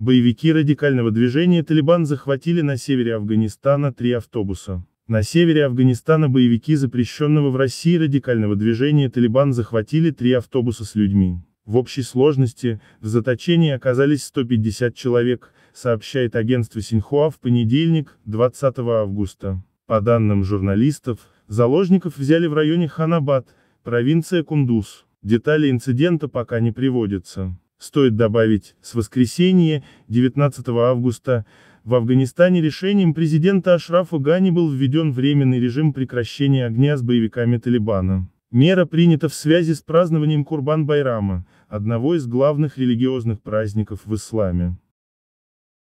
Боевики радикального движения «Талибан» захватили на севере Афганистана три автобуса. На севере Афганистана боевики запрещенного в России радикального движения «Талибан» захватили три автобуса с людьми. В общей сложности, в заточении оказались 150 человек, сообщает агентство Синьхуа в понедельник, 20 августа. По данным журналистов, заложников взяли в районе Ханабад, провинция Кундуз. Детали инцидента пока не приводятся. Стоит добавить, с воскресенья, 19 августа, в Афганистане решением президента Ашрафа Гани был введен временный режим прекращения огня с боевиками Талибана. Мера принята в связи с празднованием Курбан-Байрама, одного из главных религиозных праздников в исламе.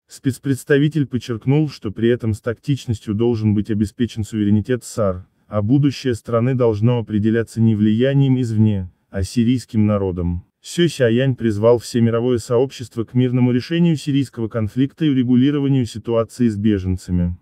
Спецпредставитель подчеркнул, что при этом с тактичностью должен быть обеспечен суверенитет САР, а будущее страны должно определяться не влиянием извне, а сирийским народом. Сюсяянь призвал все мировое сообщество к мирному решению сирийского конфликта и урегулированию ситуации с беженцами.